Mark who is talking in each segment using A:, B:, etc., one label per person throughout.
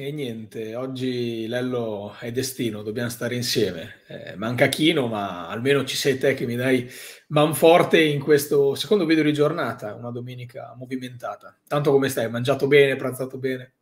A: E niente, oggi Lello è destino, dobbiamo stare insieme. Eh, manca Chino, ma almeno ci sei te che mi dai manforte in questo secondo video di giornata, una domenica movimentata. Tanto come stai? Mangiato bene, pranzato bene?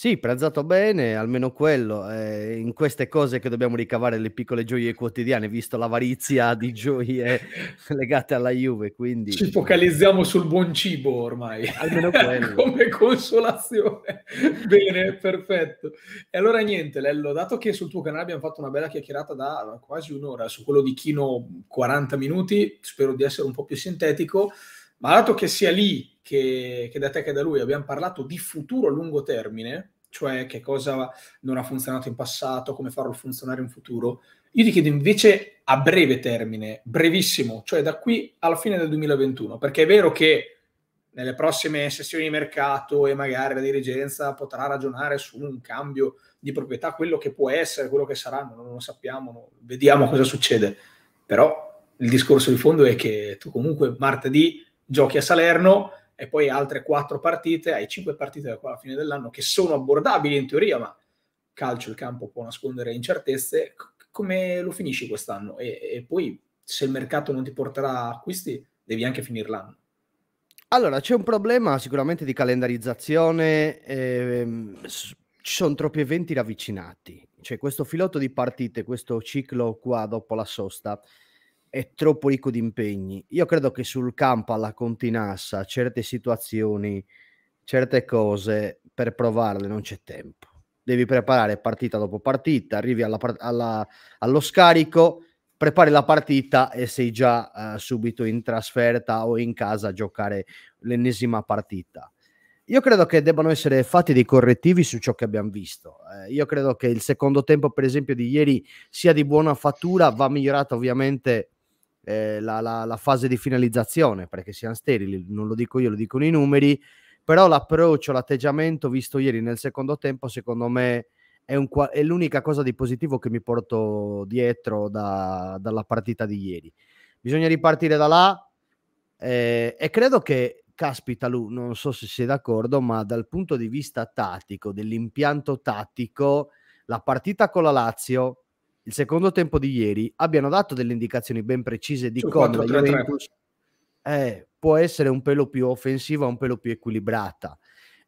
B: Sì, prezzato bene, almeno quello. Eh, in queste cose che dobbiamo ricavare le piccole gioie quotidiane, visto l'avarizia di gioie legate alla Juve, quindi... Ci
A: focalizziamo sul buon cibo ormai. Almeno quello. Come consolazione. bene, perfetto. E allora niente, Lello, dato che sul tuo canale abbiamo fatto una bella chiacchierata da quasi un'ora, su quello di Chino 40 minuti, spero di essere un po' più sintetico, ma dato che sia lì che, che da te che da lui abbiamo parlato di futuro a lungo termine, cioè che cosa non ha funzionato in passato, come farlo funzionare in futuro. Io ti chiedo invece a breve termine, brevissimo, cioè da qui alla fine del 2021, perché è vero che nelle prossime sessioni di mercato e magari la dirigenza potrà ragionare su un cambio di proprietà, quello che può essere, quello che sarà, non lo sappiamo, non... vediamo cosa succede. Però il discorso di fondo è che tu comunque martedì giochi a Salerno, e poi altre quattro partite, hai cinque partite da qua alla fine dell'anno che sono abbordabili in teoria, ma calcio il campo può nascondere incertezze, come lo finisci quest'anno? E, e poi se il mercato non ti porterà acquisti, devi anche finire l'anno.
B: Allora, c'è un problema sicuramente di calendarizzazione, ehm, ci sono troppi eventi ravvicinati, cioè questo filotto di partite, questo ciclo qua dopo la sosta, è troppo ricco di impegni. Io credo che sul campo alla continassa certe situazioni, certe cose per provarle non c'è tempo. Devi preparare partita dopo partita, arrivi alla, alla, allo scarico, prepari la partita e sei già uh, subito in trasferta o in casa a giocare l'ennesima partita. Io credo che debbano essere fatti dei correttivi su ciò che abbiamo visto. Eh, io credo che il secondo tempo, per esempio, di ieri sia di buona fattura, va migliorato ovviamente eh, la, la, la, fase di finalizzazione, perché siano sterili, non lo dico io, lo dicono i numeri, però l'approccio, l'atteggiamento visto ieri nel secondo tempo, secondo me è, un, è l'unica cosa di positivo che mi porto dietro da, dalla partita di ieri. Bisogna ripartire da là eh, e credo che caspita Lu, non so se sei d'accordo, ma dal punto di vista tattico, dell'impianto tattico, la partita con la Lazio il secondo tempo di ieri abbiano dato delle indicazioni ben precise di come la Juventus eh, può essere un pelo più offensiva, un pelo più equilibrata.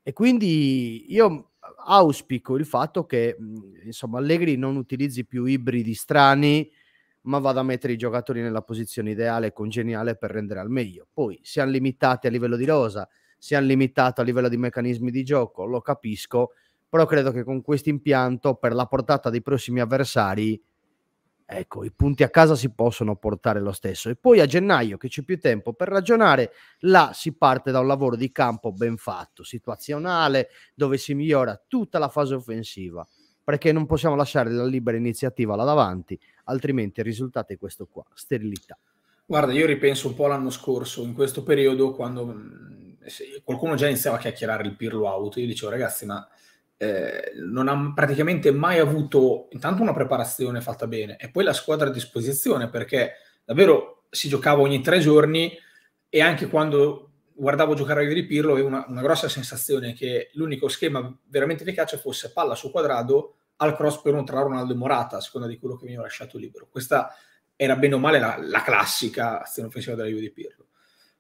B: E quindi io auspico il fatto che insomma, Allegri non utilizzi più ibridi strani, ma vada a mettere i giocatori nella posizione ideale e congeniale per rendere al meglio. Poi siamo limitati a livello di rosa, siamo limitati a livello di meccanismi di gioco, lo capisco, però credo che con questo impianto, per la portata dei prossimi avversari, Ecco, i punti a casa si possono portare lo stesso. E poi a gennaio, che c'è più tempo per ragionare, là si parte da un lavoro di campo ben fatto, situazionale, dove si migliora tutta la fase offensiva, perché non possiamo lasciare la libera iniziativa là davanti, altrimenti il risultato è questo qua, sterilità.
A: Guarda, io ripenso un po' l'anno scorso, in questo periodo, quando mm, qualcuno già iniziava a chiacchierare il pirlo Auto, io dicevo ragazzi, ma eh, non ha praticamente mai avuto intanto una preparazione fatta bene e poi la squadra a disposizione perché davvero si giocava ogni tre giorni e anche quando guardavo giocare a di Pirlo avevo una, una, grossa sensazione che l'unico schema veramente efficace fosse palla su quadrado al cross per un tra Ronaldo e Morata a seconda di quello che veniva lasciato libero questa era bene o male la, la classica azione offensiva della Juve di Pirlo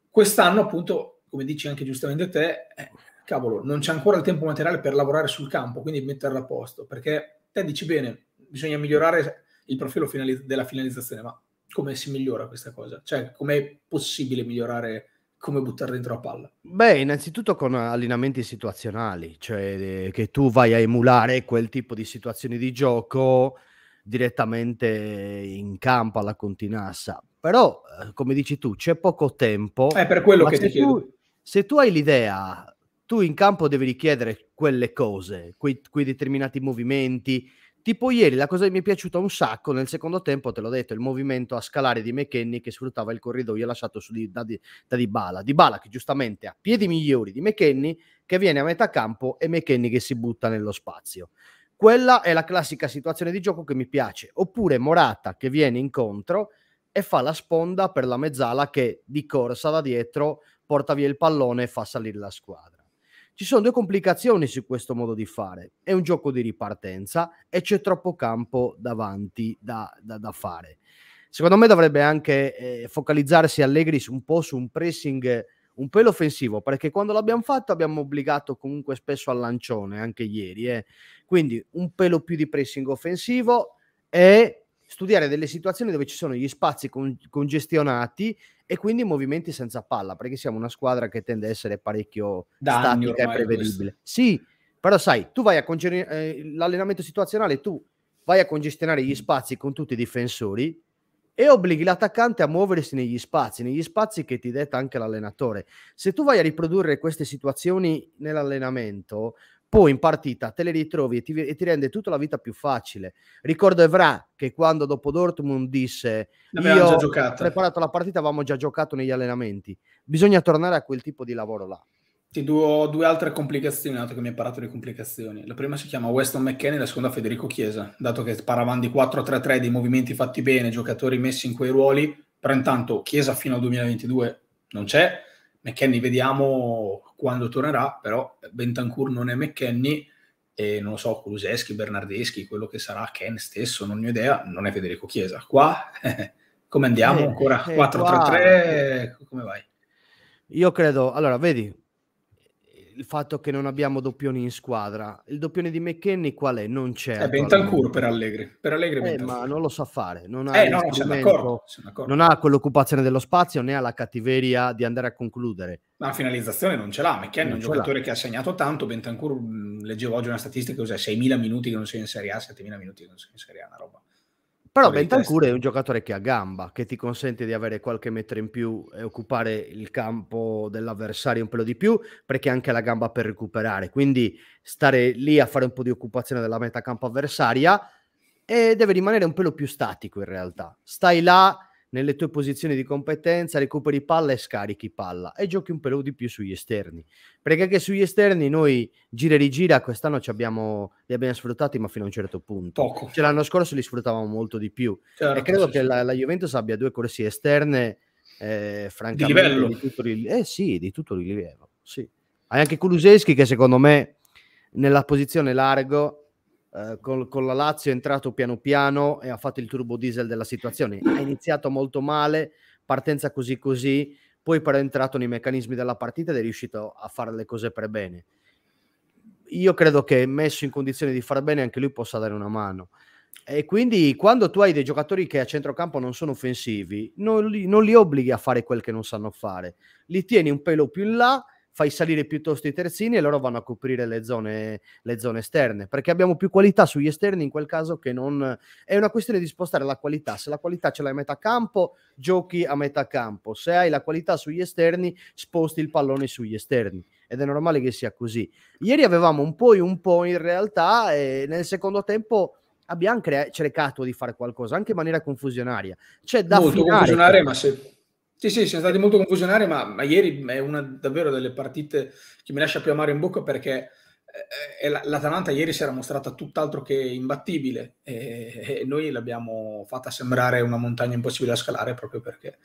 A: quest'anno appunto come dici anche giustamente te eh, cavolo, non c'è ancora il tempo materiale per lavorare sul campo, quindi metterlo a posto, perché te dici bene, bisogna migliorare il profilo finali- della finalizzazione, ma come si migliora questa cosa? Cioè, com'è possibile migliorare come buttare dentro la palla?
B: Beh, innanzitutto con allenamenti situazionali, cioè eh, che tu vai a emulare quel tipo di situazioni di gioco direttamente in campo alla continassa. Però, eh, come dici tu, c'è poco tempo. È per quello che ti tu, chiedo. Se tu hai l'idea tu in campo devi richiedere quelle cose, quei, quei determinati movimenti. Tipo ieri la cosa che mi è piaciuta un sacco nel secondo tempo, te l'ho detto, il movimento a scalare di McKenny che sfruttava il corridoio lasciato su di, da, di, da Dybala. Dybala che giustamente ha piedi migliori di McKenny che viene a metà campo e McKenny che si butta nello spazio. Quella è la classica situazione di gioco che mi piace. Oppure Morata che viene incontro e fa la sponda per la mezzala che di corsa da dietro porta via il pallone e fa salire la squadra ci sono due complicazioni su questo modo di fare. È un gioco di ripartenza e c'è troppo campo davanti da, da, da fare. Secondo me dovrebbe anche eh, focalizzarsi Allegri un po' su un pressing un pelo offensivo, perché quando l'abbiamo fatto abbiamo obbligato comunque spesso al lancione, anche ieri. Eh. Quindi un pelo più di pressing offensivo e studiare delle situazioni dove ci sono gli spazi con- congestionati e quindi movimenti senza palla, perché siamo una squadra che tende a essere parecchio da statica e prevedibile. Questo. Sì, però sai, tu vai a congestionare eh, l'allenamento situazionale, tu vai a congestionare gli spazi con tutti i difensori e obblighi l'attaccante a muoversi negli spazi, negli spazi che ti detta anche l'allenatore. Se tu vai a riprodurre queste situazioni nell'allenamento, poi in partita te le ritrovi e ti, e ti rende tutta la vita più facile. Ricordo Evra che quando dopo Dortmund disse L'avevamo io ho preparato la partita, avevamo già giocato negli allenamenti. Bisogna tornare a quel tipo di lavoro là.
A: Ti do due altre complicazioni, dato che mi hai parlato di complicazioni. La prima si chiama Weston McKenney, la seconda Federico Chiesa, dato che paravano di 4-3-3, dei movimenti fatti bene, giocatori messi in quei ruoli, però intanto Chiesa fino al 2022 non c'è, McKenny vediamo quando tornerà, però Bentancur non è McKenny e non lo so, Kuluseschi, Bernardeschi, quello che sarà Ken stesso, non ne ho idea, non è Federico Chiesa. Qua come andiamo eh, ancora? Eh, 4-3-3, qua... come vai?
B: Io credo, allora vedi, il fatto che non abbiamo doppioni in squadra. Il doppione di McKenny qual è? Non c'è. È eh, Bentancur per Allegri. Per Allegri eh, ma non lo sa fare. Non ha, eh, no, d'accordo, d'accordo. non ha quell'occupazione dello spazio né ha la cattiveria di andare a concludere. Ma la finalizzazione non ce l'ha. McKenny è un giocatore
A: l'ha. che ha segnato tanto. Bentancur, mm, leggevo oggi una statistica, cos'è? 6.000 minuti che non sei in Serie A, 7.000 minuti che non sei in Serie A, una roba però Bentancur
B: è un giocatore che ha gamba, che ti consente di avere qualche metro in più e occupare il campo dell'avversario un pelo di più, perché ha anche la gamba per recuperare. Quindi stare lì a fare un po' di occupazione della metà campo avversaria e deve rimanere un pelo più statico in realtà. Stai là nelle tue posizioni di competenza, recuperi palla e scarichi palla e giochi un pelo di più sugli esterni. Perché anche sugli esterni noi gira e rigira quest'anno abbiamo, li abbiamo sfruttati ma fino a un certo punto. Poco. Cioè, l'anno scorso li sfruttavamo molto di più.
A: Certo, e credo sì, che sì.
B: La, la, Juventus abbia due corsie esterne eh, francamente di livello. Di tutto, rile- eh sì, di tutto il livello. Sì. Hai anche Kuluseschi che secondo me nella posizione largo eh, con, con, la Lazio è entrato piano piano e ha fatto il turbo diesel della situazione. Ha iniziato molto male, partenza così così, poi però è entrato nei meccanismi della partita ed è riuscito a fare le cose per bene. Io credo che messo in condizione di far bene anche lui possa dare una mano. E quindi quando tu hai dei giocatori che a centrocampo non sono offensivi, non li, non li obblighi a fare quel che non sanno fare, li tieni un pelo più in là fai salire piuttosto i terzini e loro vanno a coprire le zone, le zone esterne, perché abbiamo più qualità sugli esterni in quel caso che non... È una questione di spostare la qualità, se la qualità ce l'hai a metà campo, giochi a metà campo, se hai la qualità sugli esterni, sposti il pallone sugli esterni ed è normale che sia così. Ieri avevamo un po' e un po' in realtà e nel secondo tempo abbiamo crea- cercato di fare qualcosa, anche in maniera
A: confusionaria.
B: C'è da Molto finale, confusionaria, ma
A: se sì, sì, siamo stati molto confusionari, ma, ma, ieri è una davvero delle partite che mi lascia più amare in bocca perché eh, eh l'Atalanta ieri si era mostrata tutt'altro che imbattibile e, e, noi l'abbiamo fatta sembrare una montagna impossibile da scalare proprio perché.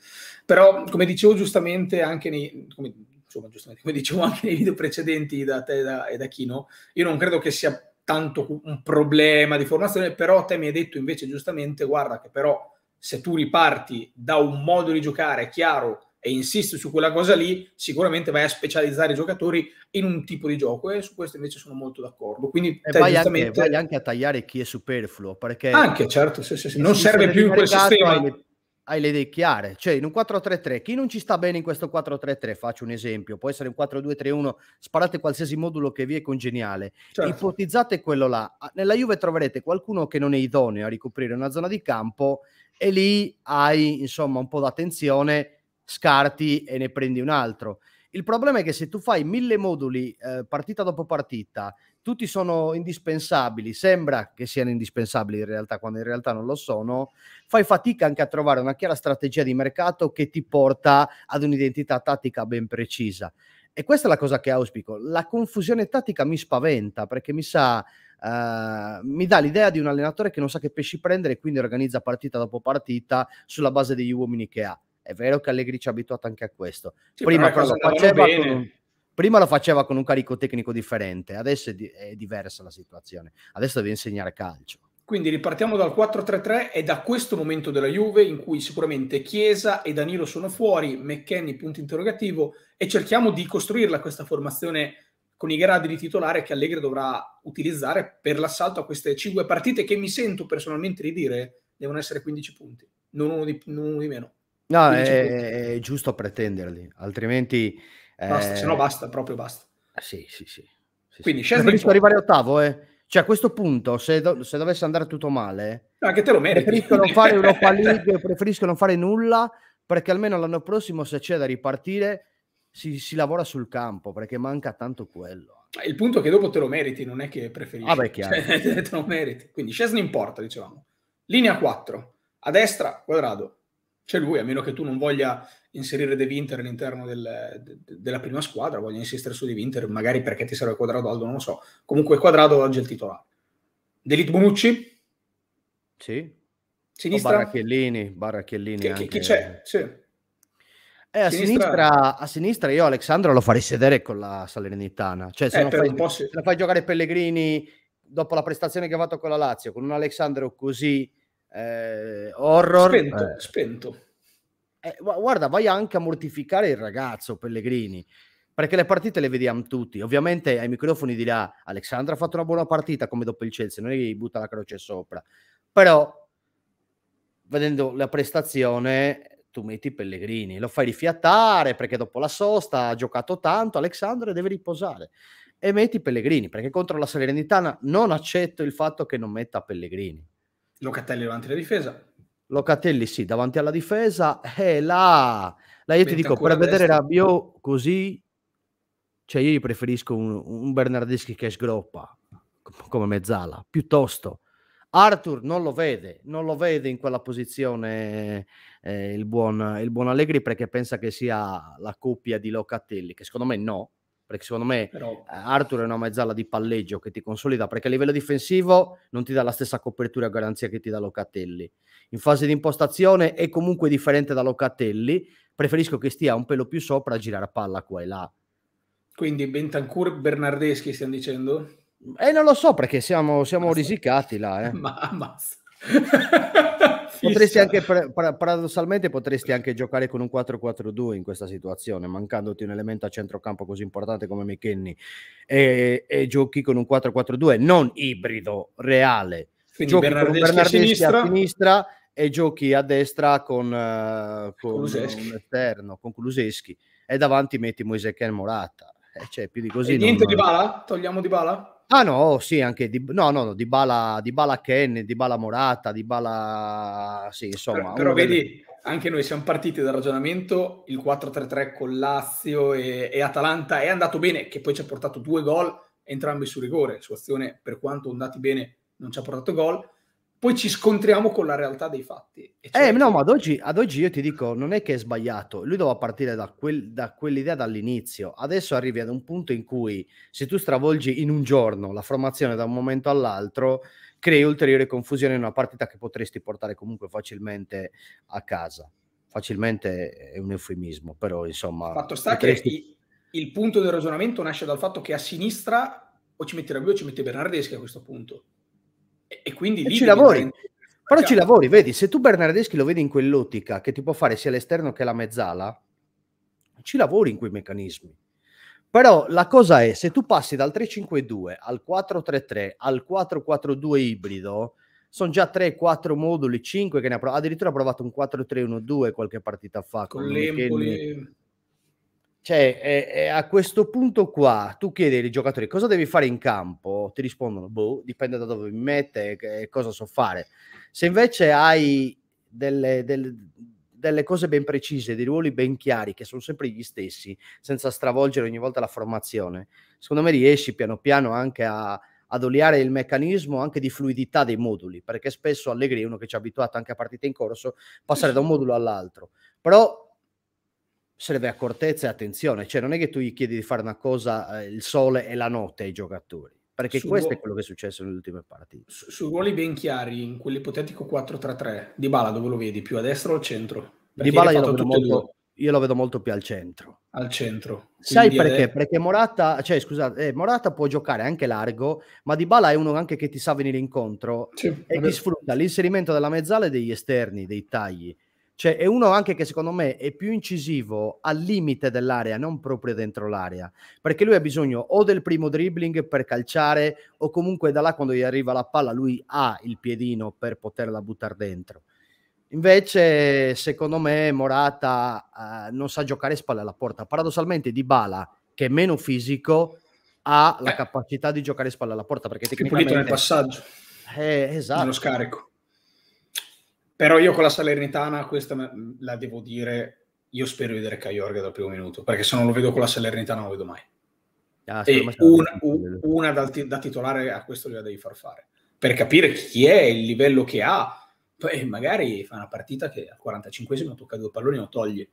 A: Però, come dicevo giustamente anche nei, come, insomma, giustamente, come dicevo anche nei video precedenti da te e da, e da Chino, io non credo che sia tanto un problema di formazione, però te mi hai detto invece giustamente, guarda che però se tu riparti da un modo di giocare chiaro e insisti su quella cosa lì, sicuramente vai a specializzare i giocatori in un tipo di gioco e su questo invece sono molto d'accordo. Quindi te, cioè, vai, giustamente... anche, vai,
B: anche, a tagliare chi è superfluo, perché anche certo, sì, sì, sì. non serve più in quel sistema. Alle hai le idee chiare, cioè in un 4-3-3 chi non ci sta bene in questo 4-3-3, faccio un esempio, può essere un 4-2-3-1, sparate qualsiasi modulo che vi è congeniale, certo. ipotizzate quello là, nella Juve troverete qualcuno che non è idoneo a ricoprire una zona di campo e lì hai insomma un po' d'attenzione, scarti e ne prendi un altro. Il problema è che se tu fai mille moduli eh, partita dopo partita, tutti sono indispensabili, sembra che siano indispensabili in realtà quando in realtà non lo sono, fai fatica anche a trovare una chiara strategia di mercato che ti porta ad un'identità tattica ben precisa. E questa è la cosa che auspico. La confusione tattica mi spaventa perché mi sa... Uh, mi dà l'idea di un allenatore che non sa che pesci prendere e quindi organizza partita dopo partita sulla base degli uomini che ha. È vero che Allegri ci ha abituato anche a questo. Sì, Prima però cosa faceva bene. con un Prima lo faceva con un carico tecnico differente, adesso è, di- è diversa la situazione. Adesso deve insegnare calcio.
A: Quindi ripartiamo dal 4-3-3 e da questo momento della Juve in cui sicuramente Chiesa e Danilo sono fuori, McKenny punto interrogativo e cerchiamo di costruirla questa formazione con i gradi di titolare che Allegri dovrà utilizzare per l'assalto a queste 5 partite che mi sento personalmente di dire devono essere 15 punti, non uno di, non uno di meno. No, è,
B: è, giusto pretenderli, altrimenti Basta, se no eh, basta,
A: proprio basta. Eh, sì, sì, sì. sì Quindi sì. scendi Preferisco arrivare
B: ottavo, eh. Cioè a questo punto, se, do- se dovesse andare tutto male... anche te lo meriti. Preferisco non fare Europa League, preferisco non fare nulla, perché almeno l'anno prossimo, se c'è da ripartire, si, si lavora
A: sul campo, perché manca tanto quello. Il punto è che dopo te lo meriti, non è che preferisci. Ah, chiaro. Cioè, te lo meriti. Quindi Scesni in porta, dicevamo. Linea 4. A destra, Quadrado. C'è lui, a meno che tu non voglia inserire De Winter all'interno del, de, della prima squadra, voglio insistere su De Winter, magari perché ti serve Quadrado Aldo, non lo so. Comunque Quadrado oggi è il titolare. Delete Bonucci? Sì. Sinistra? O Barachellini,
B: Barachellini che, chi c'è? Sì. Eh, a, sinistra... Sinistra, a, sinistra... io Alexandro lo farei sedere con la Salernitana. Cioè, se, eh, non fai, se non fai giocare Pellegrini dopo la prestazione che ha fatto con la Lazio, con un Alexandro così eh, horror... Spento, eh.
A: spento
B: eh, guarda, vai anche a mortificare il ragazzo Pellegrini, perché le partite le vediamo tutti. Ovviamente ai microfoni dirà Alexandra ha fatto una buona partita come dopo il Chelsea, non è che butta la croce sopra. Però vedendo la prestazione tu metti Pellegrini, lo fai rifiattare perché dopo la sosta ha giocato tanto, Alexandra deve riposare. E metti Pellegrini, perché contro la Salernitana non accetto il fatto che non metta Pellegrini.
A: Locatelli davanti alla difesa,
B: Locatelli sì, davanti alla difesa e eh, là, là io Menta ti dico, per vedere Rabio così, cioè io preferisco un, un Bernardeschi che sgroppa come mezzala, piuttosto. Arthur non lo vede, non lo vede in quella posizione eh, il, buon, il buon Allegri perché pensa che sia la coppia di Locatelli, che secondo me no, perché secondo me Però... Eh, Arthur è una mezzala di palleggio che ti consolida, perché a livello difensivo non ti dà la stessa copertura e garanzia che ti dà Locatelli. In fase di impostazione è comunque differente da Locatelli, preferisco che stia un pelo più sopra a girare palla qua e là.
A: Quindi Bentancur Bernardeschi stiamo dicendo?
B: Eh non lo so perché siamo, siamo risicati là. Eh.
A: Ma ammazza
B: potresti anche, paradossalmente potresti anche giocare con un 4-4-2 in questa situazione, mancandoti un elemento a centrocampo così importante come McKinney e, e giochi con un 4-4-2 non ibrido, reale. Quindi giochi Bernardeschi con Bernardeschi a sinistra, a sinistra e giochi a destra con, uh, con, un esterno, con Kuluseschi e davanti metti Moise Ken Morata. Eh, cioè, più di così e non... di bala?
A: Togliamo di bala?
B: Ah no, oh, sì, anche di, no, no, no, di Bala, di Bala Ken, di Bala Morata, di Bala... Sì, insomma... Però, però vedi,
A: delle... anche noi siamo partiti dal ragionamento, il 4-3-3 con Lazio e, e Atalanta è andato bene, che poi ci ha portato due gol, entrambi su rigore, su azione per quanto andati bene non ci ha portato gol, poi ci scontriamo con la realtà dei fatti.
B: Cioè... Eh, no, ma ad oggi, ad oggi, io ti dico, non è che è sbagliato, lui doveva partire da, quel, da, quell'idea dall'inizio, adesso arrivi ad un punto in cui se tu stravolgi in un giorno la formazione da un momento all'altro, crei ulteriore confusione in una partita che potresti portare comunque facilmente a casa. Facilmente è un eufemismo, però insomma... Fatto sta potresti...
A: che il, punto del ragionamento nasce dal fatto che a sinistra o ci mette Rabiot o ci mette Bernardeschi a questo punto e, e quindi e lì ci lavori. Diventa... Però ci lavori,
B: vedi, se tu Bernardeschi lo vedi in quell'ottica che ti può fare sia l'esterno che la mezzala, ci lavori in quei meccanismi. Però la cosa è, se tu passi dal 3-5-2 al 4-3-3 al 4-4-2 ibrido, sono già 3-4 moduli, 5 che ne ha provato, addirittura ha provato un 4-3-1-2 qualche partita fa. Con, con l'Empoli. Michele. Cioè, è, è a questo punto qua, tu chiedi ai giocatori cosa devi fare in campo, ti rispondono, boh, dipende da dove mi mette e cosa so fare. Se invece hai delle, delle, delle cose ben precise, dei ruoli ben chiari, che sono sempre gli stessi, senza stravolgere ogni volta la formazione, secondo me riesci piano piano anche a, ad oliare il meccanismo anche di fluidità dei moduli, perché spesso Allegri è uno che ci ha abituato anche a partite in corso, passare da un modulo all'altro. Però serve accortezza e attenzione, cioè non è che tu gli chiedi di fare una cosa eh, il sole e la notte ai giocatori, perché su questo vo- è quello che è successo nelle ultime partite.
A: Su, su ruoli ben chiari, in quell'ipotetico 4-3-3, Di Bala dove lo vedi? Più a destra o al centro? Perché di Bala io lo, vedo molto,
B: io lo vedo molto più al centro. Al centro. Sai perché? È... Perché Morata, cioè, scusate, eh, Morata può giocare anche largo, ma Di Bala è uno anche che ti sa venire incontro sì, e ti sfrutta l'inserimento della mezzala e degli esterni, dei tagli cioè, è uno anche che secondo me è più incisivo al limite dell'area, non proprio dentro l'area, perché lui ha bisogno o del primo dribbling per calciare o comunque da là quando gli arriva la palla lui ha il piedino per poterla buttare dentro. Invece, secondo me, Morata eh, non sa giocare spalle alla porta. Paradossalmente, Dybala che è meno fisico, ha la eh. capacità di giocare spalle alla porta perché tecnicamente... Più pulito nel passaggio. Eh, esatto. Nello scarico
A: però io con la Salernitana, questa la devo dire, io spero di vedere Caiorga dal primo minuto, perché se non lo vedo con la Salernitana non lo vedo mai. Ah, e una, una da, da, titolare a questo gliela devi far fare, per capire chi è, il livello che ha. Poi magari fa una partita che al 45esimo tocca due palloni e lo toglie.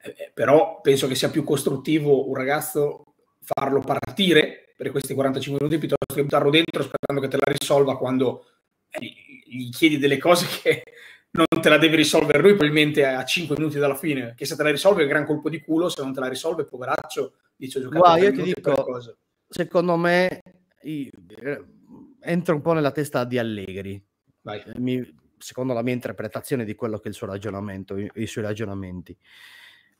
A: Eh, eh, però penso che sia più costruttivo un ragazzo farlo partire per questi 45 minuti piuttosto che buttarlo dentro sperando che te la risolva quando eh, gli chiedi delle cose che non te la devi risolvere lui probabilmente a 5 minuti dalla fine, che se te la risolve è un gran colpo di culo, se non te la risolve poveraccio, dice giocatore. io ti dico,
B: secondo me
A: io, eh,
B: entro un po' nella testa di Allegri, Mi, secondo la mia interpretazione di quello che è il suo ragionamento, i, i suoi ragionamenti.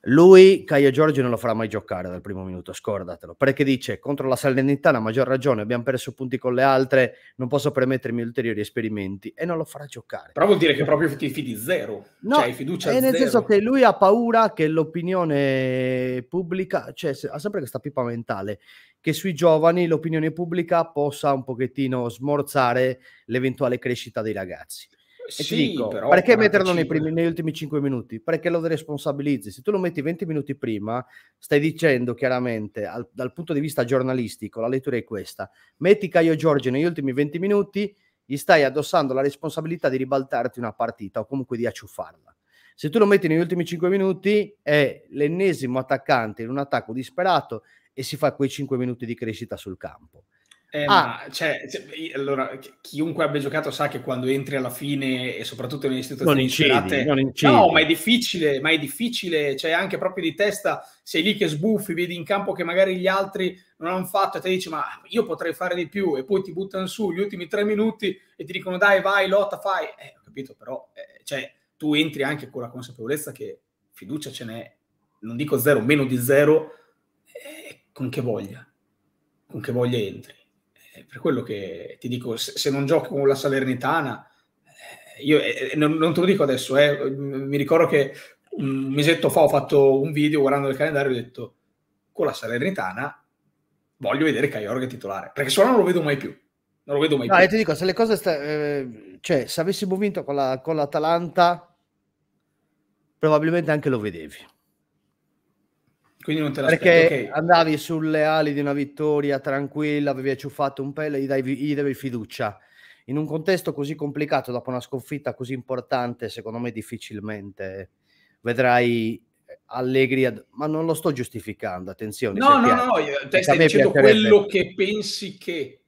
B: Lui, Caio Giorgio, non lo farà mai giocare dal primo minuto, scordatelo, perché dice contro la Salernitana, a maggior ragione, abbiamo perso punti con le altre, non posso permettermi ulteriori esperimenti e non lo farà giocare.
A: Però vuol dire che proprio ti fidi zero, no, cioè hai fiducia è nel senso
B: che lui ha paura che l'opinione pubblica, cioè ha sempre questa pipa mentale, che sui giovani l'opinione pubblica possa un pochettino smorzare l'eventuale crescita dei ragazzi.
A: E sì, dico, però, perché metterlo nei primi,
B: negli ultimi 5 minuti? Perché lo responsabilizzi. Se tu lo metti 20 minuti prima, stai dicendo chiaramente, al, dal punto di vista giornalistico, la lettura è questa. Metti Caio Giorgio negli ultimi 20 minuti, gli stai addossando la responsabilità di ribaltarti una partita o comunque di acciuffarla. Se tu lo metti negli ultimi 5 minuti, è l'ennesimo attaccante in un attacco disperato e si fa quei 5 minuti di crescita sul campo.
A: Eh, ah. ma, cioè, allora, chiunque abbia giocato sa che quando entri alla fine e soprattutto nelle situazioni non incidi, non incidi. no, ma è difficile, ma è difficile, cioè anche proprio di testa sei lì che sbuffi, vedi in campo che magari gli altri non hanno fatto e te dici ma io potrei fare di più e poi ti buttano su gli ultimi tre minuti e ti dicono dai vai lotta fai, eh, ho capito però, eh, cioè tu entri anche con la consapevolezza che fiducia ce n'è, non dico zero, meno di zero, eh, con che voglia, con che voglia entri per quello che ti dico, se, se non giochi con la Salernitana, eh, io eh, eh, non, non, te lo dico adesso, eh, mi ricordo che un mesetto fa ho fatto un video guardando il calendario e ho detto con la Salernitana voglio vedere Caiorga titolare, perché se no non lo vedo mai più. Non lo vedo mai no, più. E ti dico,
B: se le cose... Sta, eh, cioè, se avessimo vinto con, la, con l'Atalanta, probabilmente anche lo vedevi quindi non te l'aspetti. Perché okay. andavi sulle ali di una vittoria tranquilla, avevi acciuffato un pelle, gli, gli devi fiducia. In un contesto così complicato, dopo una sconfitta così importante, secondo me difficilmente vedrai eh, Allegri, ad... ma non lo sto giustificando, attenzione. No, no, no, io, te stai dicendo quello
A: che pensi che...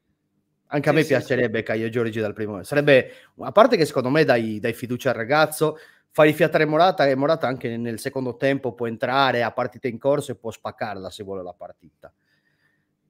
B: Anche a me piacerebbe Caio Giorgi dal primo. Sarebbe, a parte che secondo me dai, dai fiducia al ragazzo, fai rifiatare Morata e Morata anche nel secondo tempo può entrare a partita in corso e può spaccarla se vuole la partita.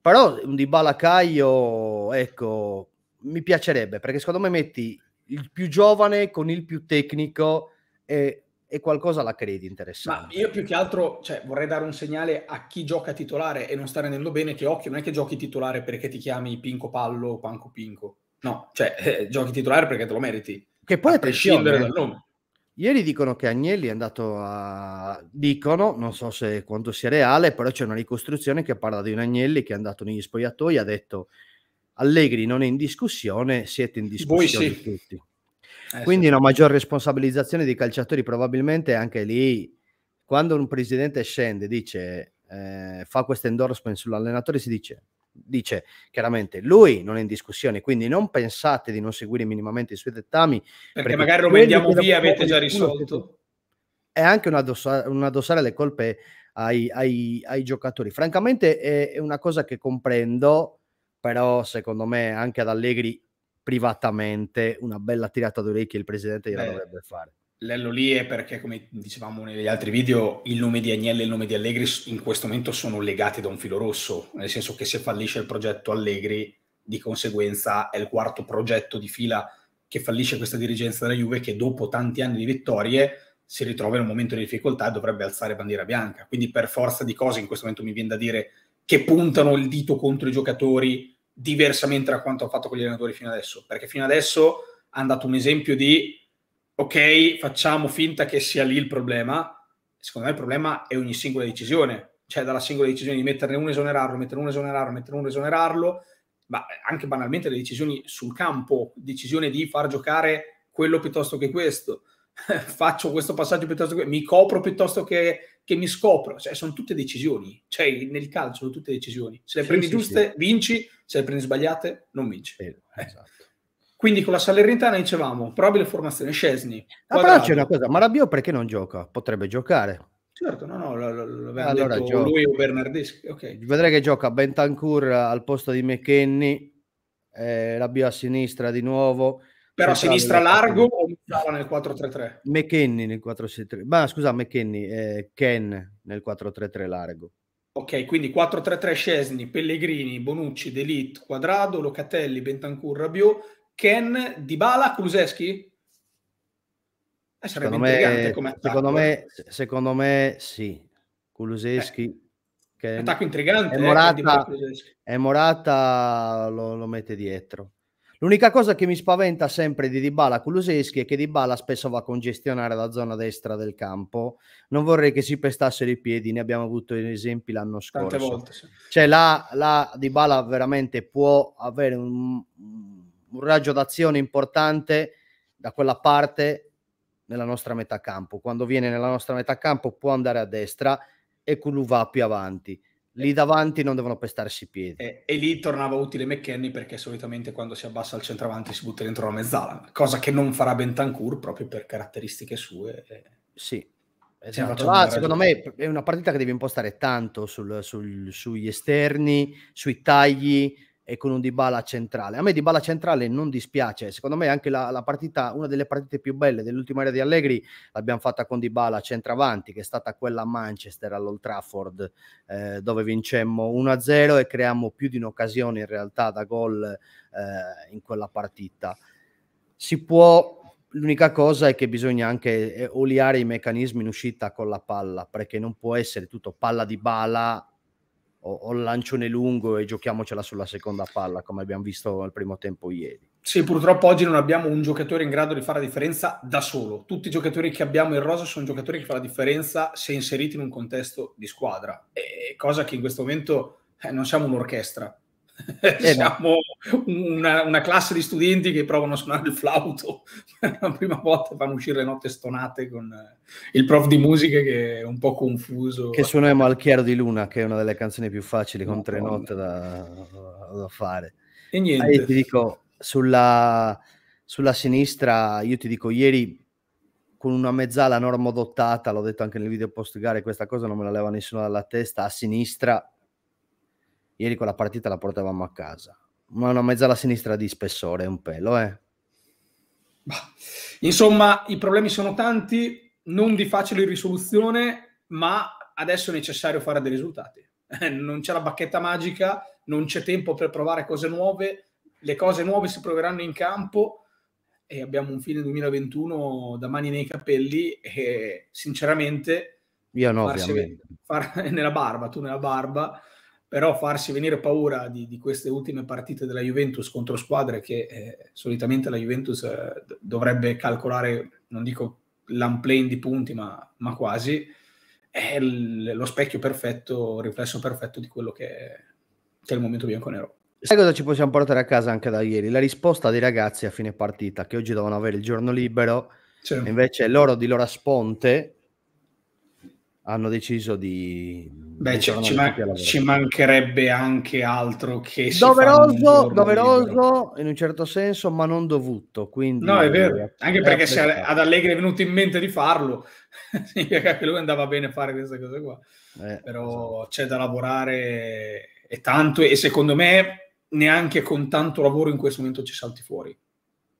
B: Però un Dybala Caio, ecco, mi piacerebbe perché secondo me metti il più giovane con il più tecnico e, e qualcosa la credi interessante.
A: Ma io più che altro cioè, vorrei dare un segnale a chi gioca titolare e non sta rendendo bene che occhio, non è che giochi titolare perché ti chiami Pinco Pallo o Panco Pinco. No, cioè eh, giochi titolare perché te lo meriti. Che poi a prescindere eh. dal nome.
B: Ieri dicono che Agnelli è andato a... dicono, non so se quanto sia reale, però c'è una ricostruzione che parla di un Agnelli che è andato negli spogliatoi e ha detto Allegri non è in discussione, siete in discussione sì. tutti. Eh, Quindi sì. una maggior responsabilizzazione dei calciatori probabilmente anche lì, quando un presidente scende e dice eh, fa questo endorsement sull'allenatore si dice dice chiaramente lui non è in discussione, quindi non pensate di non seguire minimamente i suoi dettami. Perché, perché magari lo vendiamo via, avete già risolto. È anche un addossare, un addossare le colpe ai, ai, ai, giocatori. Francamente è, è una cosa che comprendo, però secondo me anche ad Allegri privatamente una bella tirata d'orecchie il presidente gliela Beh. dovrebbe
A: fare. Lello lì è perché, come dicevamo negli altri video, il nome di Agnelli e il nome di Allegri in questo momento sono legati da un filo rosso, nel senso che se fallisce il progetto Allegri, di conseguenza è il quarto progetto di fila che fallisce questa dirigenza della Juve che dopo tanti anni di vittorie si ritrova in un momento di difficoltà e dovrebbe alzare bandiera bianca. Quindi per forza di cose, in questo momento mi viene da dire che puntano il dito contro i giocatori diversamente da quanto ha fatto con gli allenatori fino adesso, perché fino adesso hanno dato un esempio di ok, facciamo finta che sia lì il problema, secondo me il problema è ogni singola decisione, cioè dalla singola decisione di metterne uno esonerarlo, metterne uno esonerarlo, metterne uno esonerarlo, ma anche banalmente le decisioni sul campo, decisione di far giocare quello piuttosto che questo, faccio questo passaggio piuttosto che mi copro piuttosto che, che mi scopro, cioè sono tutte decisioni, cioè nel calcio sono tutte decisioni, se le sì, prendi sì, giuste sì. vinci, se le prendi sbagliate non vinci. Eh. Esatto. Quindi con la Salernitana dicevamo, probabile formazione Scesni. Ah, però c'è una cosa,
B: ma Rabiot perché non gioca? Potrebbe giocare.
A: Certo, no, no, l'avevamo allora detto gioca. lui o Bernardeschi. Okay. Vedrai che
B: gioca Bentancur al posto di McKenny, eh, Rabiot a sinistra di nuovo. Però a sinistra largo
A: o Mussala nel 4-3-3?
B: McKenny nel 4-3-3. Ma scusa, McKenny, eh, Ken nel 4-3-3 largo.
A: Ok, quindi 4-3-3 Scesni, Pellegrini, Bonucci, Delit, Quadrado, Locatelli, Bentancur, Rabiot, Ken, Dybala, Kuleseski? Eh, secondo, me,
B: secondo, me, eh. secondo me, sì. Kuluseschi. Che eh, attacco intrigante. È eh, Morata, eh, è Morata lo, lo, mette dietro. L'unica cosa che mi spaventa sempre di Dybala Kuluseschi è che Dybala spesso va a congestionare la zona destra del campo. Non vorrei che si pestassero i piedi, ne abbiamo avuto esempi l'anno scorso. Tante volte. Sì. Cioè là, là Dybala veramente può avere un un raggio d'azione importante da quella parte nella nostra metà campo. Quando viene nella nostra metà campo può andare a destra e Kulu va più avanti. Lì eh. davanti non devono pestarsi i piedi.
A: E, eh, e lì tornava utile McKenny perché solitamente quando si abbassa al centravanti si butta dentro la mezzala, cosa che non farà Bentancur proprio per caratteristiche sue. Eh. Sì. Esatto. Là, secondo me
B: è una partita che devi impostare tanto sul, sul, sugli esterni, sui tagli, e con un Dybala centrale. A me Dybala centrale non dispiace, secondo me anche la, la partita, una delle partite più belle dell'ultima era di Allegri l'abbiamo fatta con Dybala centravanti, che è stata quella a Manchester all'Old Trafford, eh, dove vincemmo 1-0 e creammo più di un'occasione in realtà da gol eh, in quella partita. Si può L'unica cosa è che bisogna anche eh, oliare i meccanismi in uscita con la palla, perché non può essere tutto palla di bala o, o lancione lungo e giochiamocela sulla seconda palla, come abbiamo visto al primo tempo
A: ieri. Sì, purtroppo oggi non abbiamo un giocatore in grado di fare la differenza da solo. Tutti i giocatori che abbiamo in rosa sono giocatori che fanno la differenza se inseriti in un contesto di squadra, e cosa che in questo momento eh, non siamo un'orchestra siamo eh, una, una, classe di studenti che provano a suonare il flauto per la prima volta fanno uscire le note stonate con eh, il prof di musica che è un po' confuso che
B: suoniamo al chiaro di luna che è una delle canzoni più facili con tre note da, da fare
A: e niente io ti
B: dico sulla, sulla sinistra io ti dico ieri con una mezzala normodottata l'ho detto anche nel video post gare questa cosa non me la leva nessuno dalla testa a sinistra Ieri quella partita la portavamo a casa. Ma una mezzala sinistra di spessore è un pelo, eh.
A: Insomma, i problemi sono tanti, non di facile risoluzione, ma adesso è necessario fare dei risultati. Eh, non c'è la bacchetta magica, non c'è tempo per provare cose nuove, le cose nuove si proveranno in campo e abbiamo un fine 2021 da mani nei capelli e sinceramente
B: io no, ovviamente.
A: far, nella barba, tu nella barba però farsi venire paura di, di, queste ultime partite della Juventus contro squadre che eh, solitamente la Juventus eh, dovrebbe calcolare, non dico l'unplane di punti, ma, ma quasi, è l- lo specchio perfetto, il riflesso perfetto di quello che è, che è il momento bianco-nero.
B: Sai cosa ci possiamo portare a casa anche da ieri? La risposta dei ragazzi a fine partita, che oggi devono avere il giorno libero, sì. invece loro di Lora sponte hanno deciso di... Beh, ci, ci, man- ci,
A: mancherebbe anche altro che... Doveroso, doveroso
B: in un certo senso, ma non dovuto. Quindi, no, è vero, eh, anche perché se
A: ad Allegri è venuto in mente di farlo, significa che lui andava bene a fare queste cose qua. Eh, Però esatto. c'è da lavorare e tanto, e secondo me neanche con tanto lavoro in questo momento ci salti fuori.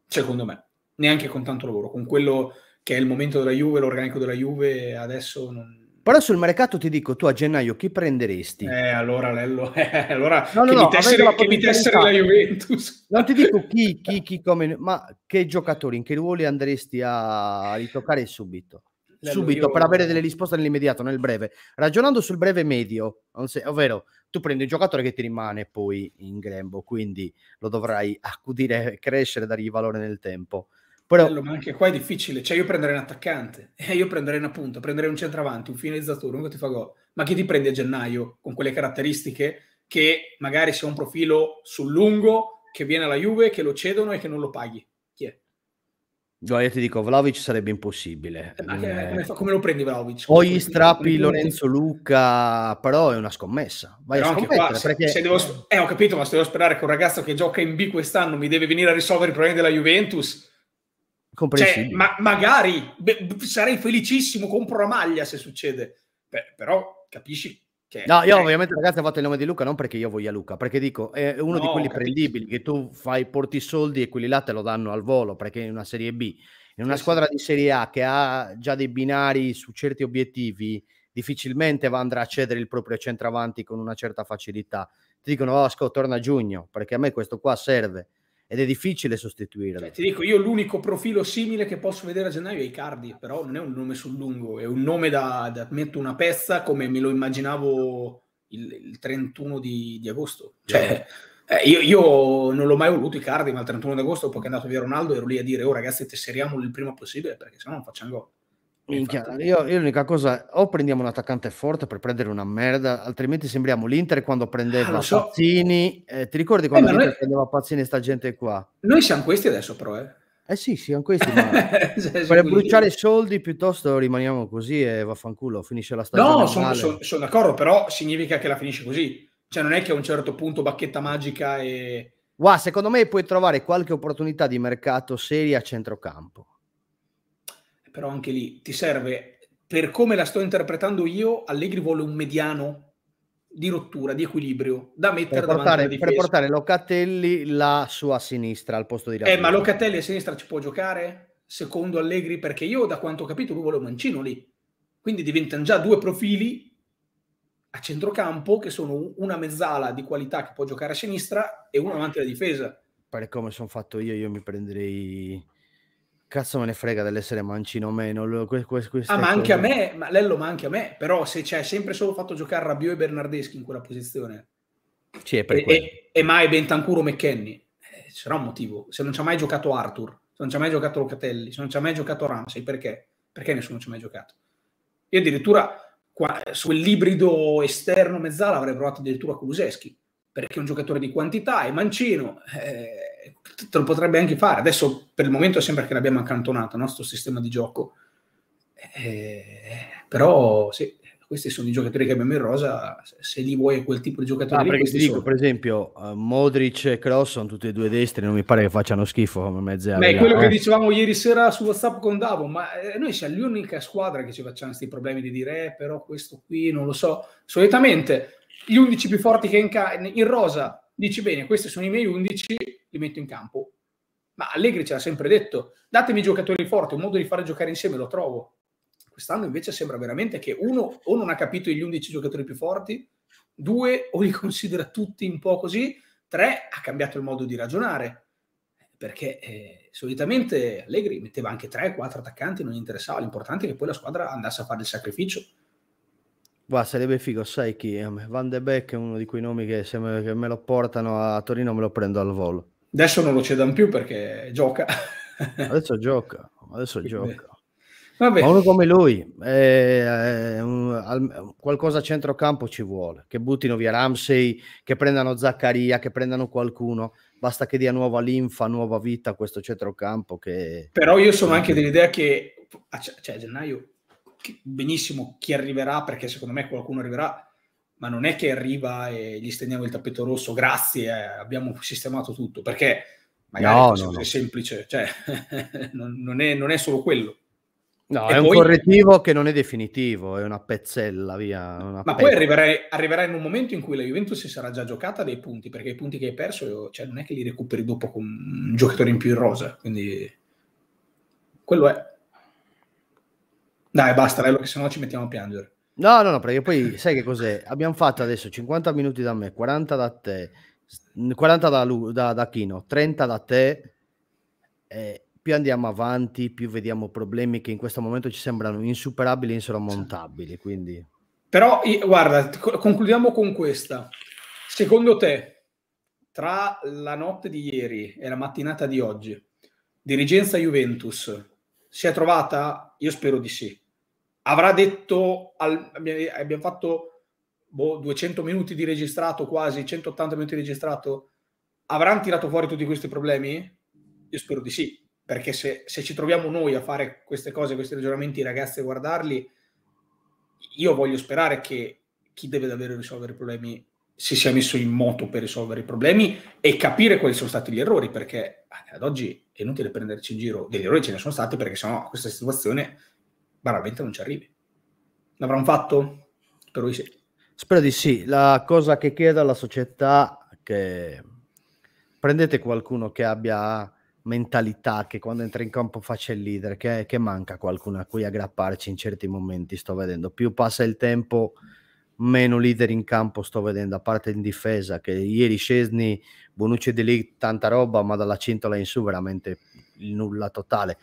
A: Secondo me, neanche con tanto lavoro, con quello che è il momento della Juve, l'organico della Juve adesso non
B: però sul mercato ti dico, tu a gennaio chi prenderesti?
A: Eh, allora Lello, eh, allora no, no, che, no, mi tessere, che mi tessere la
B: Juventus. Non ti dico chi, chi, chi, come, ma che giocatori, in che ruoli andresti a ritoccare subito? Lello, subito, io... per avere delle risposte nell'immediato, nel breve. Ragionando sul breve medio, ovvero tu prendi un giocatore che ti rimane poi in grembo, quindi lo dovrai accudire, crescere, dargli valore nel tempo.
A: Però, Bello, ma anche qua è difficile. Cioè, io prenderei un attaccante, eh, io prenderei una punta, prenderei un centravanti, un finalizzatore, uno che ti fa gol. Ma chi ti prende a gennaio con quelle caratteristiche che magari sia un profilo sul lungo, che viene alla Juve, che lo cedono e che non lo paghi? Chi è?
B: No, io ti dico, Vlaovic sarebbe impossibile.
A: Perché, eh, come, lo prendi Vlaovic? O gli strappi Lorenzo
B: Luca, però è una scommessa. Vai però a scommettere, qua, perché... se, devo,
A: eh, ho capito, ma se devo sperare che un ragazzo che gioca in B quest'anno mi deve venire a risolvere i problemi della Juventus
B: cioè, ma
A: magari beh, sarei felicissimo, compro la maglia se succede, beh, però capisci che... No, io ovviamente ragazzi
B: ho fatto il nome di Luca non perché io voglia Luca, perché dico è uno no, di quelli capisci. prendibili che tu fai, porti i soldi e quelli là te lo danno al volo perché in una Serie B, in una sì, squadra sì. di Serie A che ha già dei binari su certi obiettivi, difficilmente andrà a cedere il proprio centravanti con una certa facilità. Ti dicono, oh, Asco, torna a giugno perché a me questo qua serve ed è difficile sostituirlo. Cioè, ti
A: dico, io l'unico profilo simile che posso vedere a gennaio è Icardi, però non è un nome sul lungo, è un nome da, da metto una pezza come me lo immaginavo il, il 31 di, di agosto. Cioè, eh, io, io, non l'ho mai voluto Icardi, ma il 31 di agosto, dopo che è andato via Ronaldo, ero lì a dire, oh ragazzi, tesseriamolo il prima possibile, perché sennò non facciamo gol.
B: Minchia, io, io, l'unica cosa o prendiamo un attaccante forte per prendere una merda, altrimenti sembriamo l'Inter quando prendeva ah, so. Pazzini. Eh, ti ricordi eh, quando eh, l'Inter noi... prendeva Pazzini sta gente qua?
A: Noi siamo questi adesso, però. Eh, eh sì, siamo questi. Ma per bruciare
B: soldi piuttosto rimaniamo così e vaffanculo, finisce la stagione. No, sono son,
A: son d'accordo, però significa che la finisce così. Cioè, non è che a un certo punto bacchetta magica e.
B: Wow, secondo me puoi trovare qualche opportunità di mercato seria a centrocampo
A: però anche lì ti serve, per come la sto interpretando io, Allegri vuole un mediano di rottura, di equilibrio da mettere per portare, Per portare
B: Locatelli là su a sinistra al posto di Rafinha. Eh, ma Locatelli
A: a sinistra ci può giocare? Secondo Allegri? Perché io, da quanto ho capito, lui vuole un Mancino lì. Quindi diventano già due profili a centrocampo che sono una mezzala di qualità che può giocare a sinistra e uno avanti la difesa.
B: Per come sono fatto io, io mi prenderei cazzo me ne frega dell'essere mancino o meno. Que,
A: que, que, ah, ma anche cose. a me, ma Lello, ma anche a me. Però se c'è sempre solo fatto giocare Rabiot e Bernardeschi in quella posizione sì, e, e, e, mai Bentancuro o McKenny, eh, sarà un motivo. Se non ci ha mai giocato Arthur, se non ci ha mai giocato Locatelli, se non ci ha mai giocato Ramsey, perché? Perché nessuno ci ha mai giocato? Io addirittura qua, eh, sull'ibrido esterno mezzala avrei provato addirittura Kuluseschi, perché è un giocatore di quantità, è mancino, eh, te lo potrebbe anche fare. Adesso per il momento sembra che l'abbiamo accantonato, il nostro sistema di gioco. Eh, però sì, questi sono i giocatori che abbiamo in rosa, se li vuoi quel tipo di giocatore. Ah, ti dico, sono. per
B: esempio, eh, Modric e Cross sono tutti e due destri, non mi pare che facciano schifo come mezz'era. Beh, quello eh. che dicevamo
A: ieri sera su WhatsApp con Davo, ma eh, noi siamo l'unica squadra che ci facciamo questi problemi di dire, eh, però questo qui non lo so. Solitamente gli 11 più forti che in, ca- in rosa, dici bene, questi sono i miei 11, li metto in campo. Ma Allegri ce l'ha sempre detto, datemi giocatori forti, un modo di fare giocare insieme lo trovo. Quest'anno invece sembra veramente che uno o non ha capito gli 11 giocatori più forti, due o li considera tutti un po' così, tre ha cambiato il modo di ragionare. Perché eh, solitamente Allegri metteva anche 3-4 attaccanti, non gli interessava, l'importante è che poi la squadra andasse a fare il sacrificio.
B: Bah, sarebbe figo, sai chi? Van de Beek è uno di quei nomi che se che me lo portano a Torino me lo prendo al volo.
A: Adesso non lo cedono più perché gioca.
B: adesso gioca, adesso Quindi. gioca. Vabbè. Ma uno come lui, eh, eh, un, al, qualcosa a centrocampo ci vuole, che buttino via Ramsey, che prendano Zaccaria, che prendano qualcuno, basta che dia nuova linfa, nuova vita a questo centrocampo. Che... Però io sono anche
A: dell'idea che cioè, a gennaio benissimo chi arriverà, perché secondo me qualcuno arriverà, ma non è che arriva e gli stendiamo il tappeto rosso, grazie, eh, abbiamo sistemato tutto, perché magari no, no, no. è semplice, cioè, non, è, non, è, solo quello. No, e è poi... un
B: correttivo che non è definitivo, è una pezzella, via. Una ma pezz... poi arriverai,
A: arriverai, in un momento in cui la Juventus si sarà già giocata dei punti, perché i punti che hai perso, cioè, non è che li recuperi dopo con un giocatore in più in rosa, quindi quello è. Dai, basta, bello, che sennò ci mettiamo a piangere.
B: No, no, no, perché poi sai che cos'è? Abbiamo fatto adesso 50 minuti da me, 40 da te, 40 da, Lu, da, da Chino, 30 da te. Eh, più andiamo avanti, più vediamo problemi che in questo momento ci sembrano insuperabili e insormontabili. Quindi...
A: Però, guarda, concludiamo con questa. Secondo te, tra la notte di ieri e la mattinata di oggi, dirigenza Juventus si è trovata? Io spero di sì avrà detto, al, abbiamo fatto boh, 200 minuti di registrato, quasi 180 minuti di registrato, avranno tirato fuori tutti questi problemi? Io spero di sì, perché se, se ci troviamo noi a fare queste cose, questi ragionamenti, ragazzi, a guardarli, io voglio sperare che chi deve davvero risolvere i problemi si sia messo in moto per risolvere i problemi e capire quali sono stati gli errori, perché ad oggi è inutile prenderci in giro, degli errori ce ne sono stati perché sennò questa situazione banalmente non ci arrivi. L'avranno fatto? Per lui sì.
B: Spero di sì. La cosa che chiedo alla società è che prendete qualcuno che abbia mentalità, che quando entra in campo faccia il leader, che, che manca qualcuno a cui aggrapparci in certi momenti, sto vedendo. Più passa il tempo, meno leader in campo sto vedendo, a parte in difesa, che ieri Scesni, Bonucci di lì, tanta roba, ma dalla cintola in su veramente il nulla totale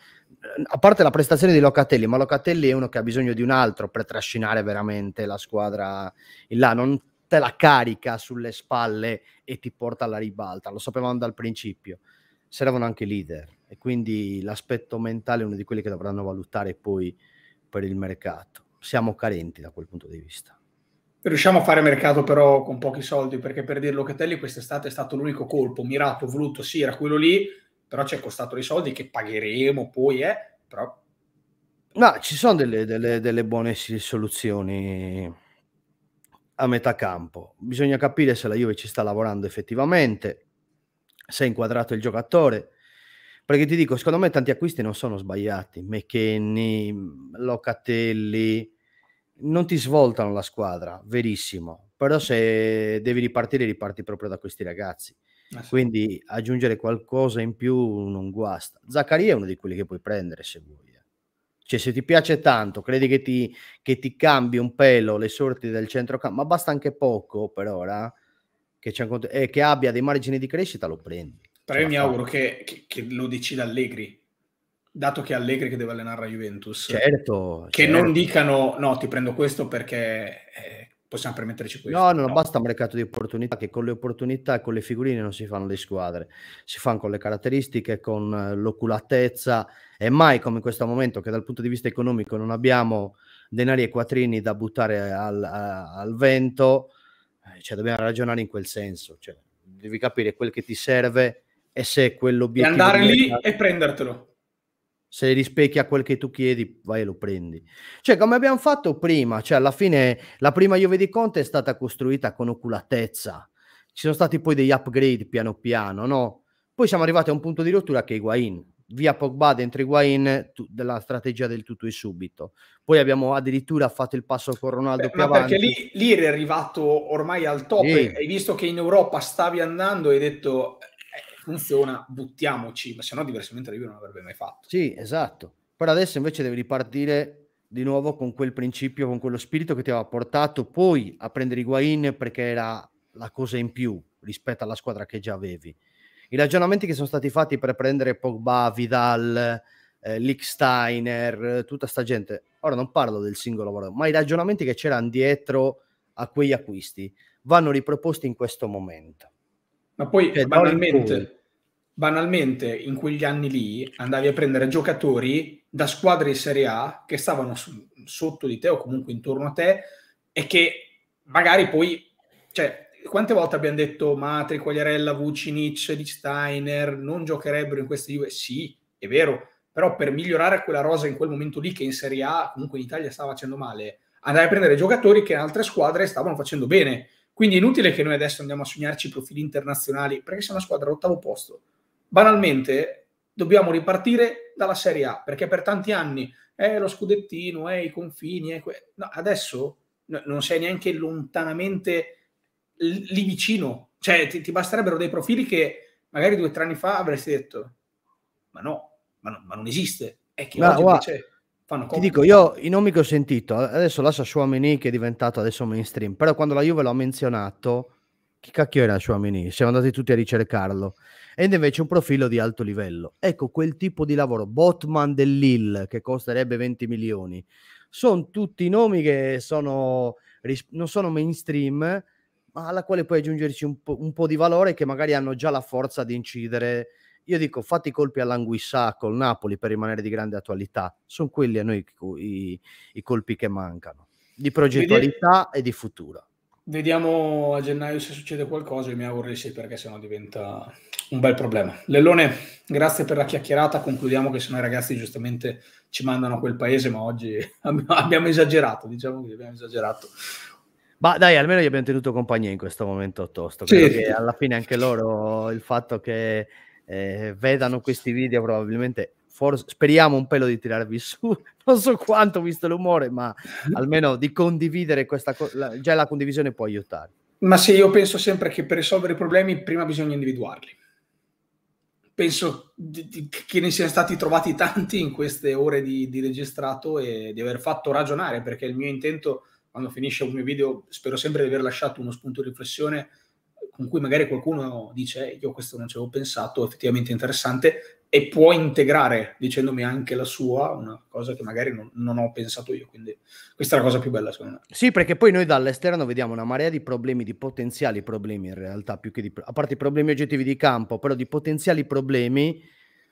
B: a parte la prestazione di Locatelli, ma Locatelli è uno che ha bisogno di un altro per trascinare veramente la squadra in là, non te la carica sulle spalle e ti porta alla ribalta, lo sapevamo dal principio, servono anche leader e quindi l'aspetto mentale è uno di quelli che dovranno valutare poi per il mercato. Siamo carenti da quel punto di vista.
A: Riusciamo a fare mercato però con pochi soldi perché per dirlo Locatelli quest'estate è stato l'unico colpo mirato, voluto, sì, era quello lì, però ci è costato dei soldi che pagheremo poi, eh, però... No, ci sono
B: delle, delle, delle buone soluzioni a metà campo. Bisogna capire se la Juve ci sta lavorando effettivamente, se è inquadrato il giocatore. Perché ti dico, secondo me tanti acquisti non sono sbagliati. McKenny, Locatelli, non ti svoltano la squadra, verissimo. Però se devi ripartire, riparti proprio da questi ragazzi. Eh Quindi aggiungere qualcosa in più non guasta. Zaccaria è uno di quelli che puoi prendere se vuoi. Eh. Cioè, se ti piace tanto, credi che ti, che ti cambi un pelo le sorti del centrocampo, ma basta anche poco per ora, che, cont- eh, che abbia dei margini di crescita, lo prendi. Però io mi auguro
A: che, che, che, lo decida Allegri, dato che è Allegri che deve allenare la Juventus. Certo. Che certo. non dicano, no, ti prendo questo perché... Eh, possiamo permetterci questo. No,
B: non no, basta un mercato di opportunità, che con le opportunità e con le figurine non si fanno le squadre, si fanno con le caratteristiche, con eh, l'oculatezza e mai come in questo momento che dal punto di vista economico non abbiamo denari e quattrini da buttare al, a, al vento, eh, cioè dobbiamo ragionare in quel senso, cioè, devi capire quel che ti serve e se è quell'obiettivo... E andare lì mercato...
A: e prendertelo
B: se rispecchia quel che tu chiedi, vai e lo prendi. Cioè, come abbiamo fatto prima, cioè alla fine la prima Juve di Conte è stata costruita con oculatezza. Ci sono stati poi degli upgrade piano piano, no? Poi siamo arrivati a un punto di rottura che è Higuain. Via Pogba dentro Higuain, tu, della strategia del tutto e subito. Poi abbiamo addirittura fatto il passo con Ronaldo Beh, più avanti. Perché lì,
A: lì eri arrivato ormai al top sì. e visto che in Europa stavi andando hai detto funziona, buttiamoci, ma se no diversamente Review non l'avrebbe mai fatto.
B: Sì, esatto. Però adesso invece devi ripartire di nuovo con quel principio, con quello spirito che ti aveva portato poi a prendere i Higuain perché era la cosa in più rispetto alla squadra che già avevi. I ragionamenti che sono stati fatti per prendere Pogba, Vidal, eh, Licksteiner, tutta sta gente, ora non parlo del singolo lavoro, ma i ragionamenti che c'erano dietro a quegli acquisti vanno riproposti in questo momento.
A: Ma poi cioè, banalmente, banalmente, in quegli anni lì andavi a prendere giocatori da squadre di Serie A che stavano su, sotto di te o comunque intorno a te e che magari poi, cioè, quante volte abbiamo detto Matri, Quagliarella, Vucinic, di Steiner non giocherebbero in queste Juve? Sì, è vero, però per migliorare quella rosa in quel momento lì che in Serie A comunque in Italia stava facendo male, andare a prendere giocatori che in altre squadre stavano facendo bene quindi è inutile che noi adesso andiamo a sognarci profili internazionali, perché siamo una squadra all'ottavo posto. Banalmente dobbiamo ripartire dalla Serie A, perché per tanti anni è eh, lo scudettino, è eh, i confini, eh, que- no, adesso no, non sei neanche lontanamente lì vicino. Cioè ti, ti basterebbero dei profili che magari due o tre anni fa avresti detto, ma no, ma, no, ma non esiste. È che no, invece Fanno Ti dico,
B: io i nomi che ho sentito, adesso la Sassuamini che è diventato adesso mainstream, però quando la Juve l'ha menzionato, chi cacchio era Sassuamini? Siamo andati tutti a ricercarlo. Ed invece un profilo di alto livello. Ecco, quel tipo di lavoro, Botman dell'IL, che costerebbe 20 milioni, sono tutti nomi che sono, non sono mainstream, ma alla quale puoi aggiungerci un po', un po', di valore che magari hanno già la forza di incidere io dico, fatti i colpi all'Anguissà col Napoli per rimanere di grande attualità. Sono quelli a noi i, i colpi che mancano, di progettualità e di futuro.
A: Vediamo a gennaio se succede qualcosa, io mi auguro di sì perché sennò diventa
B: un bel problema.
A: Lellone, grazie per la chiacchierata, concludiamo che sennò i ragazzi giustamente ci mandano a quel paese, ma oggi abbiamo esagerato, diciamo che abbiamo esagerato. Ma
B: dai, almeno gli abbiamo tenuto compagnia in questo momento tosto, sì. alla fine anche loro il fatto che eh, vedano questi video probabilmente forse, speriamo un pelo di tirarvi su non so quanto visto l'umore ma almeno di condividere questa cosa già la condivisione può aiutare
A: ma se io penso sempre che per risolvere i problemi prima bisogna individuarli penso di, di, che ne siano stati trovati tanti in queste ore di, di, registrato e di aver fatto ragionare, perché il mio intento, quando finisce un mio video, spero sempre di aver lasciato uno spunto di riflessione con cui magari qualcuno dice io questo non ci avevo pensato, effettivamente interessante, e può integrare dicendomi anche la sua, una cosa che magari non, non, ho pensato io. Quindi
B: questa è la cosa più bella secondo me. Sì, perché poi noi dall'esterno vediamo una marea di problemi, di potenziali problemi in realtà, più che di, a parte i problemi oggettivi di campo, però di potenziali problemi,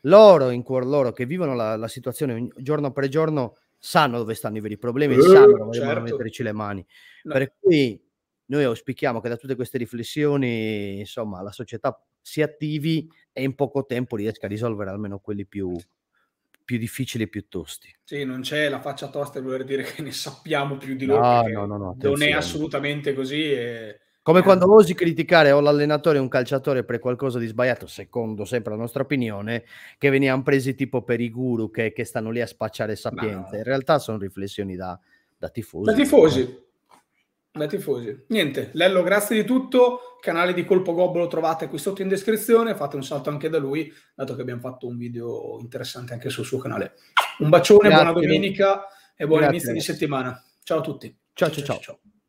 B: loro in cuor loro che vivono la, la situazione giorno per giorno sanno dove stanno i veri problemi, eh, sanno dove certo. metterci le mani. No. Per cui noi auspichiamo che da tutte queste riflessioni, insomma, la società si attivi e in poco tempo riesca a risolvere almeno quelli più, più difficili e più tosti.
A: Sì, non c'è la faccia tosta di voler dire che ne sappiamo più di loro. No, no, no, non è assolutamente così. E... Come eh. quando
B: osi criticare o l'allenatore o un calciatore per qualcosa di sbagliato, secondo sempre la nostra opinione, che veniamo presi tipo per i guru che, che stanno lì a spacciare sapienza. In realtà sono riflessioni da, da tifosi. Da tifosi
A: dai tifosi. Niente, Lello, grazie di tutto. Canale di Colpo Gobbo lo trovate qui sotto in descrizione. Fate un salto anche da lui, dato che abbiamo fatto un video interessante anche sul suo canale. Un bacione, grazie. buona domenica e buon grazie. inizio di settimana. Ciao a tutti. ciao, ciao. ciao. ciao. ciao.